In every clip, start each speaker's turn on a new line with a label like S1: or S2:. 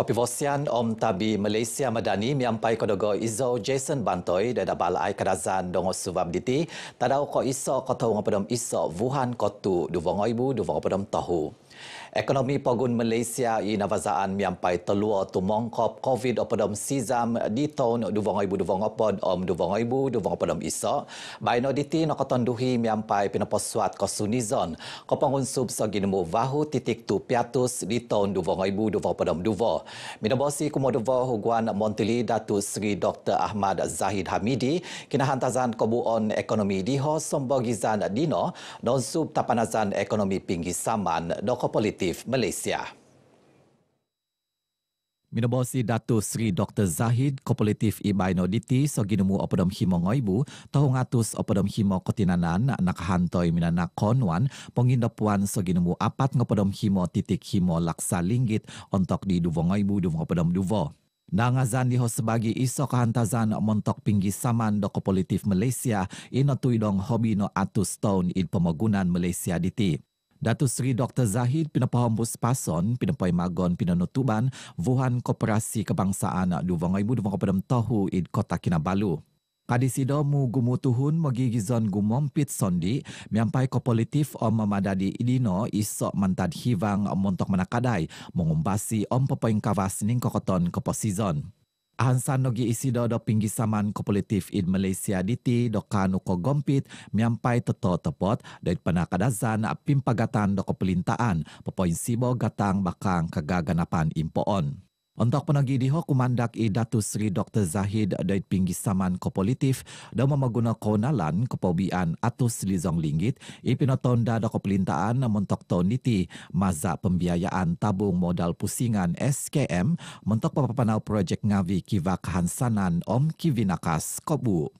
S1: Topi Vosian Om Tabi Malaysia Madani ke kodogo Izo Jason Bantoi dari dabal ai kadazan dongo suvab diti tadau ko iso ko tau ngapadom iso Wuhan kotu duvongoibu duvongapadom tahu. Duvong Ekonomi Pogun Malaysia i navazaan miampai telua tu mongkop COVID opodom sizam di tahun duvong ibu duvong opod om duvong ibu duvong opodom iso. Baino diti no katonduhi miampai pinaposuat ko sunizon ko pangunsub sa ginemu vahu titik tu piatus di tahun duvong ibu duvong opodom duvo. Minabosi kumoduvo huguan Montili Datu Sri Dr. Ahmad Zahid Hamidi kinahantazan kobuon ekonomi diho sombogizan dino non sub tapanazan ekonomi pinggi saman do ko Kreatif Malaysia. Minobosi Datu Sri Dr. Zahid Kopolitif Ibaino Diti Soginumu Opodom Himo Ngoibu Tahu Ngatus Opodom Himo Kotinanan Nak Hantoi Minana Konwan Pengindapuan Soginumu Apat Ngopodom Himo Titik Himo Laksa Linggit Untuk di Duvo Ngoibu Duvo Ngopodom Duvo Nangazan diho sebagai iso kahantazan montok pinggi saman doko politif Malaysia ino tuidong hobi no atus tahun in pemogunan Malaysia diti. Datu Seri Dr. Zahid Pinapah Ambus Pason Pinapah Magon Pinanutuban wuhan Koperasi Kebangsaan Duvangai Mu Duvangai Padam Tahu Id Kota Kinabalu. Kadisido mu gumu tuhun mogi gizon gumom pit sondi miampai ko politif om mamadadi idino isok mantad hivang montok manakadai mengumbasi om pepoing kawas ning kokoton ko posizon. Ahansan nogi isi do do pinggi saman kopolitif in Malaysia diti do kanu ko gompit miampai toto tepot do panakadazan pimpagatan do kopelintaan pepoin sibo gatang bakang kagaganapan impoon. Untuk penagi diho kumandak i e. Datu Sri Dr. Zahid dari pinggi saman kopolitif dan memaguna konalan kepobian atau lizong linggit i e. pinoton dada kepelintaan mentok toniti mazak pembiayaan tabung modal pusingan SKM mentok papapanau projek ngawi kiva kehansanan Om Kivinakas Kobu.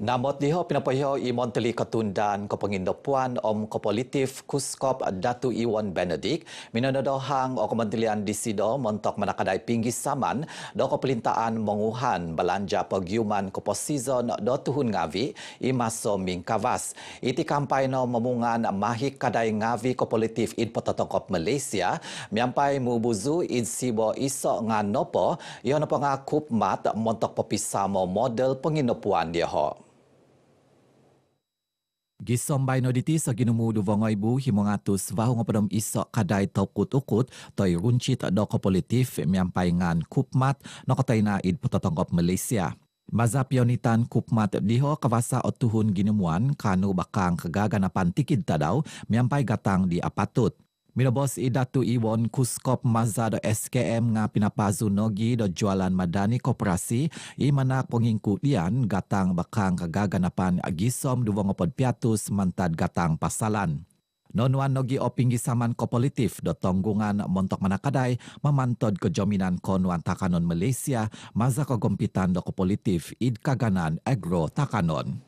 S1: Namot diho pinapayo i Monteli Katundan ko pangindopuan om kopolitif kuskop Datu Iwan Benedict minanodohang o kumantilian disido montok manakaday pinggi saman do ko menguhan belanja pagiuman pagyuman ko po season do tuhun ngavi i maso mingkavas. Iti kampay no mamungan mahik kaday ngavi ko politif in patatongkop Malaysia miampai mubuzu in sibo iso ngan nopo iyo na mat montok popisamo model pangindopuan diho. Thank Gisom bay no diti sa ginumulu vangoy bu himongatus vahong apadom isok kadai kut ukut toy runcit doko politif pai ngan kupmat nakatay na id putatanggap Malaysia. Mazapionitan kupmat diho kawasa o tuhun ginumuan kanu bakang kagaga na tadau miam pai gatang di apatut. Mirabos i Datu Iwon Kuskop Mazda do SKM nga pinapazu nogi do jualan madani koperasi i manak pongingku lian gatang bakang kagaganapan agisom duwangopod piatus mantad gatang pasalan. Nonuan nogi opinggi saman ko politif do tonggungan montok manakadai mamantod ko jominan konuan takanon Malaysia maza ko gompitan do ko politif id kaganan agro takanon.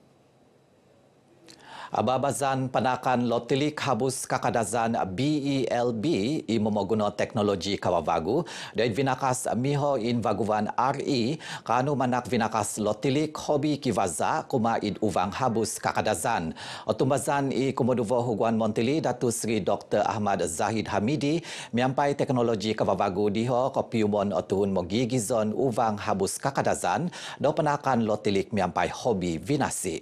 S1: Babazan Panakan Lotilik Habus Kakadazan BELB i memoguno teknologi kawavagu dan vinakas miho in vaguvan RE kanu manak vinakas lotilik hobi kivaza kuma id uvang habus kakadazan. Otumbazan i kumuduvo huguan montili datu Sri Dr. Ahmad Zahid Hamidi miampai teknologi kawavagu diho kopiumon otuhun mogigizon uvang habus kakadazan do panakan lotilik miampai hobi vinasi.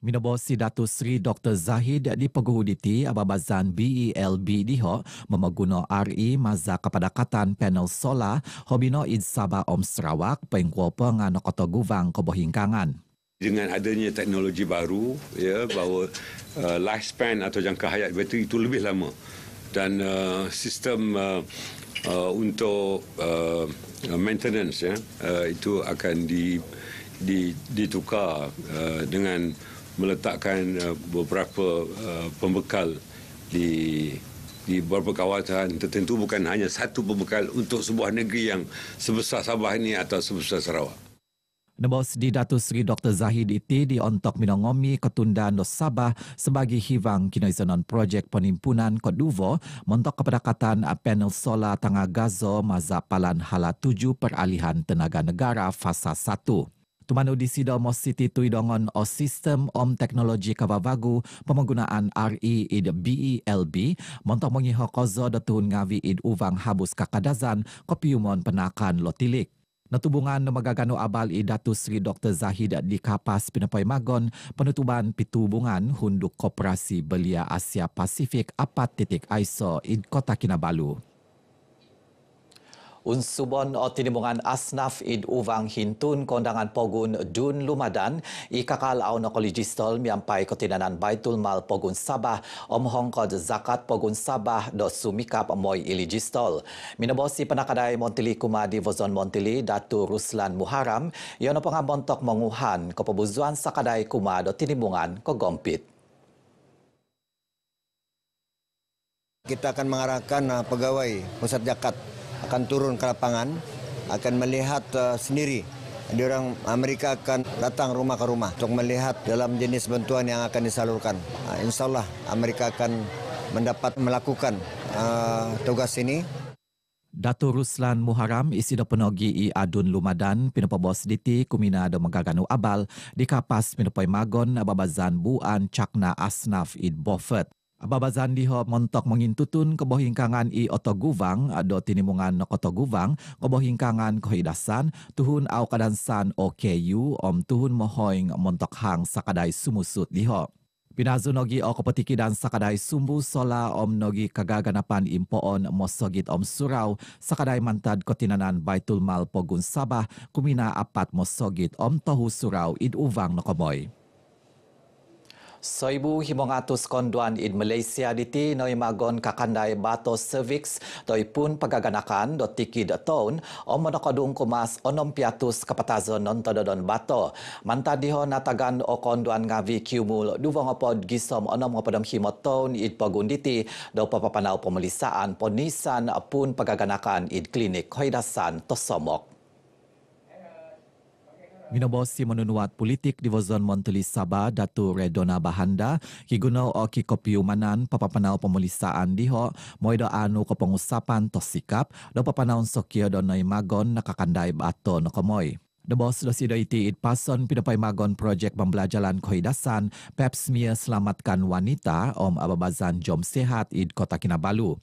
S1: Minobo si Datu Sri Dr. Zahid di Peguhu Diti Ababazan BELB diho memeguno RI e maza kepada katan panel solar hobino id Sabah Om Sarawak pengkuo pengano koto guvang kobohingkangan. Dengan adanya teknologi baru, ya, bahawa uh, lifespan atau jangka hayat bateri itu lebih lama. Dan uh, sistem uh, Uh, untuk uh, maintenance ya uh, itu akan di, di, ditukar uh, dengan meletakkan uh, beberapa uh, pembekal di di beberapa kawasan tertentu bukan hanya satu pembekal untuk sebuah negeri yang sebesar Sabah ini atau sebesar Sarawak. Nebos di Datu Seri Dr. Zahid Iti di Ontok Minongomi Ketunda Nos Sabah sebagai Hivang Kinoizonon projek Penimpunan Koduvo mentok kepada kata panel Sola Tengah Gazo Mazapalan Hala 7 Peralihan Tenaga Negara Fasa 1. Tuman Udisi Domo City Tuidongon o Sistem Om Teknologi Kavavagu Pemenggunaan RE Id BELB Montok Mungiho Kozo Datuhun Ngawi Id Uvang Habus Kakadazan Kopiumon Penakan Lotilik. Natubungan na magagano abal i Datu Sri Dr. Zahid di Kapas Pinapoy Magon, penutuban pitubungan hunduk Koperasi Belia Asia Pasifik 4.0 ISO id Kota Kinabalu. Unsubon o tinimungan asnaf id uvang hintun kondangan pogun dun lumadan ikakal au na kolijistol miampai kotinanan baitul mal pogun sabah om hongkod zakat pogun sabah do sumikap moy iligistol. Minabosi panakadai Montili Kumadi Vozon Montili Datu Ruslan Muharam yono pangabontok menguhan kopobuzuan sakadai kuma do tinimungan kogompit. Kita akan mengarahkan uh, pegawai pusat zakat akan turun ke lapangan akan melihat uh, sendiri di orang Amerika akan datang rumah ke rumah untuk melihat dalam jenis bantuan yang akan disalurkan. Uh, insya Allah Amerika akan mendapat melakukan uh, tugas ini. Datu Ruslan Muharam isi da penogi i Adun Lumadan pinapa bos diti kumina da megaganu abal di kapas pinapa magon ababazan buan cakna asnaf id bofet. Babazan Zandi montok mengintutun kebohingkangan bawah hingkangan i oto guvang do tinimungan no oto guvang ke kohidasan tuhun au kadansan o om tuhun mohoing montok hang sakadai sumusut liho. Pinazu nogi o kopetiki dan sakadai sumbu sola om nogi kagaganapan impoon mosogit om surau sakadai mantad kotinanan baitul mal pogun sabah kumina apat mosogit om tohu surau id uvang no koboy. Soibu himongatus konduan in Malaysia diti noi magon kakandai bato cervix toi pun pagaganakan do tiki do town o monokodung kumas onom piatus kapatazo non tododon bato manta diho natagan o konduan ngavi kiumul duvongopod gisom onom ngopodom himot town it pagunditi do papapanaw pemelisaan ponisan pun pagaganakan in klinik hoidasan tosomok. somok. Minobos si menunuat politik di Wazon Montelis Sabah, Datu Redona Bahanda, kiguna o kopi umanan papapanaw pemulisaan diho, moido anu ke pengusapan to sikap, do papanaw sokio donoy magon nakakandai bato no kamoy. The boss do si iti it pason pinapay magon projek pembelajaran kohidasan, peps mia selamatkan wanita om ababazan jom sehat id kota Kinabalu.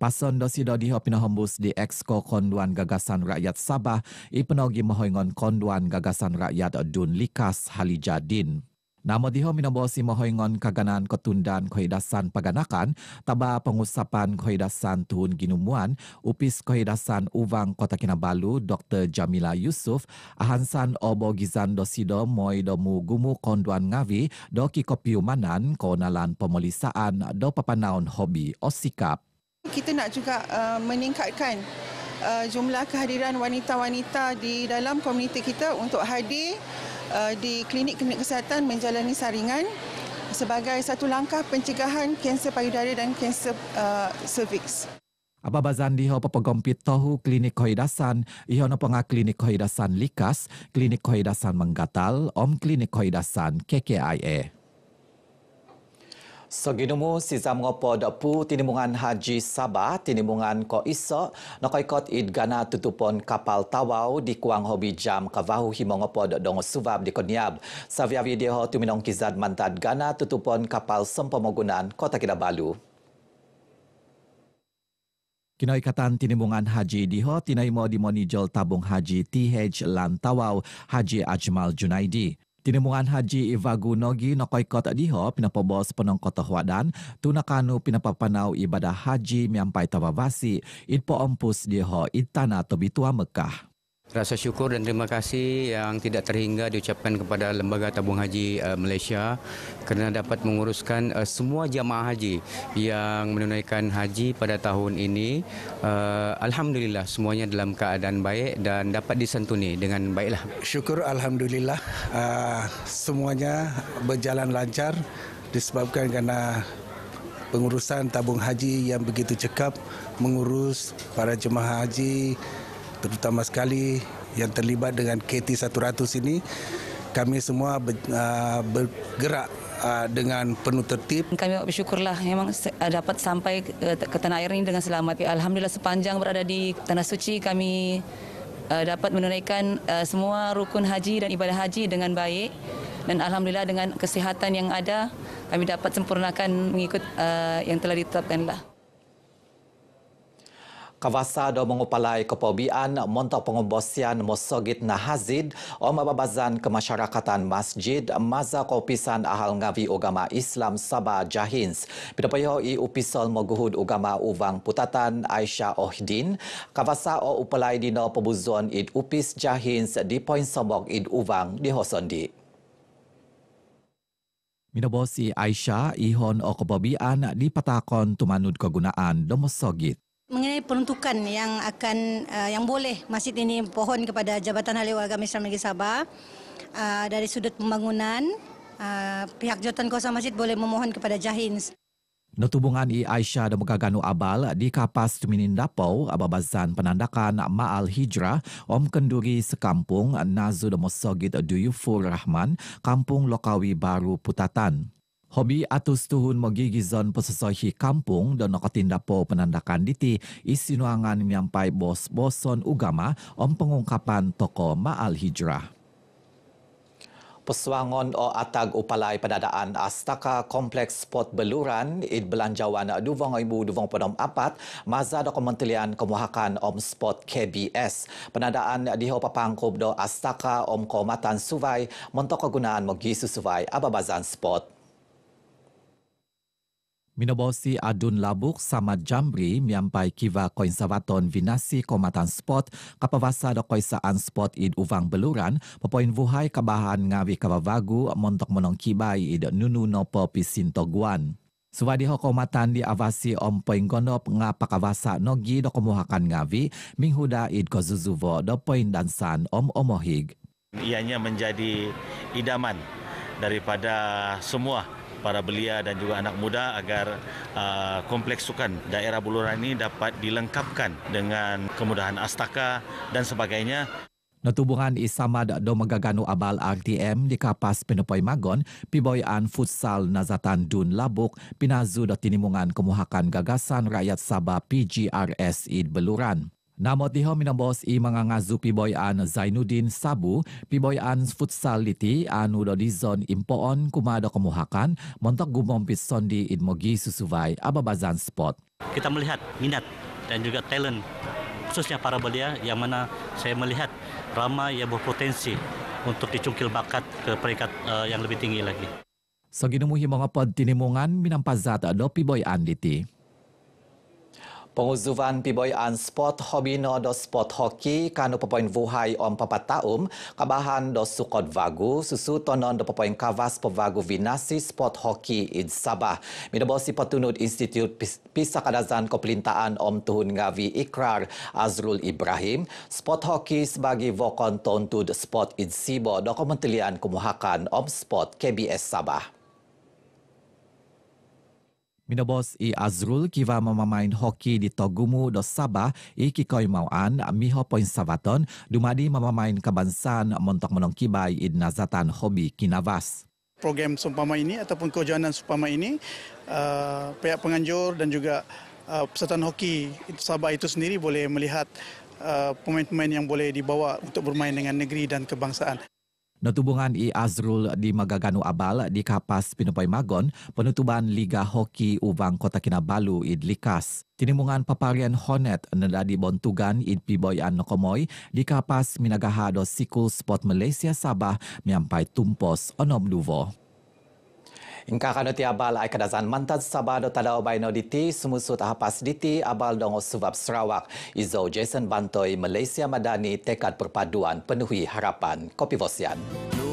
S1: Pasun dosi do diho pinahambus di Exco Konduan Gagasan Rakyat Sabah i penogi mahoingon Konduan Gagasan Rakyat Dun Likas Halijadin. Namo diho minabosi mahoingon kaganan ketundan kohidasan paganakan taba pengusapan kohidasan tuhun ginumuan upis kohidasan uvang kota Kinabalu Dr. Jamila Yusuf ahansan obo gizan dosido moi domu gumu konduan ngawi, doki kopiumanan konalan pemolisaan do papanaun hobi osikap kita nak juga uh, meningkatkan uh, jumlah kehadiran wanita-wanita di dalam komuniti kita untuk hadir uh, di klinik-klinik kesihatan menjalani saringan sebagai satu langkah pencegahan kanser payudara dan kanser uh, serviks. Apa bazan diho papagompi Tahu, klinik koidasan, iho no penga klinik koidasan likas, klinik koidasan menggatal, om klinik koidasan KKIA. Soginumu sizam ngopo pu tinimungan Haji Sabah tinimungan ko iso nakaikot idgana tutupon kapal tawau di kuang hobi jam kavahu himo ngopo dok dongo suvab di koniab. Savia video ho tu tuminong kizad mantad gana tutupon kapal sempomogunan kota Kinabalu. Kinoy katan tinimungan haji diho tinay mo di monijol tabung haji TH lantawau haji Ajmal Junaidi. Tinemuan Haji Ivagu Nogi na koy kota diho pinapobos panong kota huwadan kanu pinapapanau ibadah haji miampay tababasi itpo ompus diho itana tobitua Mekah. Rasa syukur dan terima kasih yang tidak terhingga diucapkan kepada Lembaga Tabung Haji eh, Malaysia kerana dapat menguruskan eh, semua jamaah haji yang menunaikan haji pada tahun ini. Eh, Alhamdulillah semuanya dalam keadaan baik dan dapat disentuni dengan baiklah. Syukur Alhamdulillah semuanya berjalan lancar disebabkan kerana pengurusan tabung haji yang begitu cekap mengurus para jemaah haji terutama sekali yang terlibat dengan KT 100 ini kami semua ah, bergerak ah, dengan penuh tertib. Kami bersyukurlah memang ah, dapat sampai eh, ke tanah air ini dengan selamat. Ya, alhamdulillah sepanjang berada di tanah suci kami dapat menunaikan semua rukun haji dan ibadah haji dengan baik dan alhamdulillah dengan kesihatan yang ada kami dapat sempurnakan mengikut yang telah ditetapkanlah kawasa do mengupalai kepobian montok pengembosian mosogit Nahazid, om babazan mababazan kemasyarakatan masjid maza kopisan ahal ngavi ugama Islam Sabah Jahins. Pidapayo i upisol moguhud ugama uvang putatan Aisyah Ohdin kawasa o upalai dino pebuzon id upis Jahins di poin sombok id uvang di Hosondi. Minabosi Aisyah, ihon o di patakon tumanud kegunaan domosogit mengenai peruntukan yang akan uh, yang boleh masjid ini pohon kepada Jabatan Ahli Warga Mesra Negeri Sabah uh, dari sudut pembangunan uh, pihak jawatan kuasa masjid boleh memohon kepada Jahins. Notubungan I Aisyah dan Megaganu Abal di Kapas Tumininindapau Ababazan Penandakan Maal Hijrah Om Kenduri Sekampung Nazu Nazul Mosogit Duyufur Rahman Kampung Lokawi Baru Putatan. Hobi atus tuhun mogigi zon pesesohi kampung dan nakatindapo penandakan diti isinuangan nyampai bos-boson ugama om pengungkapan toko Ma'al Hijrah. Peswangon o atag upalai pendadaan astaka kompleks spot beluran id belanjawan duvong ibu duvong penom apat maza do kementerian kemuhakan om spot KBS. Pendadaan diho papangkub do astaka om komatan suvai mentok kegunaan mogi susuvai ababazan spot. Minobosi Adun Labuk sama Jambri miampai kiva koinsavaton vinasi komatan spot kapawasa do koisaan spot id uvang beluran pepoin vuhai kabahan ngawi kabavagu montok monong kibai id nunu nopo pisintoguan. Suwadi ho komatan di avasi om poin gondop nga pakavasa nogi do kumuhakan ngawi minghuda id kozuzuvo do poin dansan om omohig. Ianya menjadi idaman daripada semua para belia dan juga anak muda agar uh, kompleks sukan daerah Buluran ini dapat dilengkapkan dengan kemudahan astaka dan sebagainya. Netubuhan Isamad Domagaganu Abal RTM di Kapas Pinupoy Magon, Piboyan Futsal Nazatan Dun Labuk, Pinazu datinimungan Kemuhakan Gagasan Rakyat Sabah PGRS Id Beluran. Namot diho minabos i mga ngazu piboy an Zainuddin Sabu, piboy an futsal liti anu do di zon impoon kumado kumuhakan montok gumompis sondi idmogi susuvai ababazan spot. Kita melihat minat dan juga talent khususnya para belia yang mana saya melihat ramai yang berpotensi untuk dicungkil bakat ke peringkat uh, yang lebih tinggi lagi. Sogino muhi mga pod tinimungan minampazat do piboy an liti. Penguzuvan piboy an sport hobino do sport hoki kanu pepoin vuhai om papa taum kabahan do sukot vagu susu tonon do pepoin kavas pevagu vinasi sport hoki in Sabah. Minobosi patunut institut pisakadazan kepelintaan om tuhun ngavi ikrar Azrul Ibrahim sport hoki sebagai vokon tontud sport in Sibo do kementerian kumuhakan om sport KBS Sabah. Minobos i Azrul kiva mamamain hoki di Togumu do Sabah i kikoi an miho poin sabaton, dumadi mamamain kabansan montok menong kibai i nazatan hobi kinavas. Program Sumpama ini ataupun kejuanan Sumpama ini uh, pihak penganjur dan juga uh, pesatan hoki Sabah itu sendiri boleh melihat uh, pemain-pemain yang boleh dibawa untuk bermain dengan negeri dan kebangsaan. Notubungan I e Azrul di Magaganu Abal di Kapas Pinoy Magon, penutuban Liga Hoki Uvang Kota Kinabalu I Likas. Tinimungan paparian Honet na di Bontugan I Piboy An Nokomoy di Kapas Minagahado Sikul Sport Malaysia Sabah miampai tumpos onom duvo. Ingka kano ti abal ay kadazan mantad sabado tadao bay no diti sumusut hapas diti abal dongo subab Sarawak. Izo Jason Bantoy, Malaysia Madani, tekad perpaduan penuhi harapan. Kopi Vosian.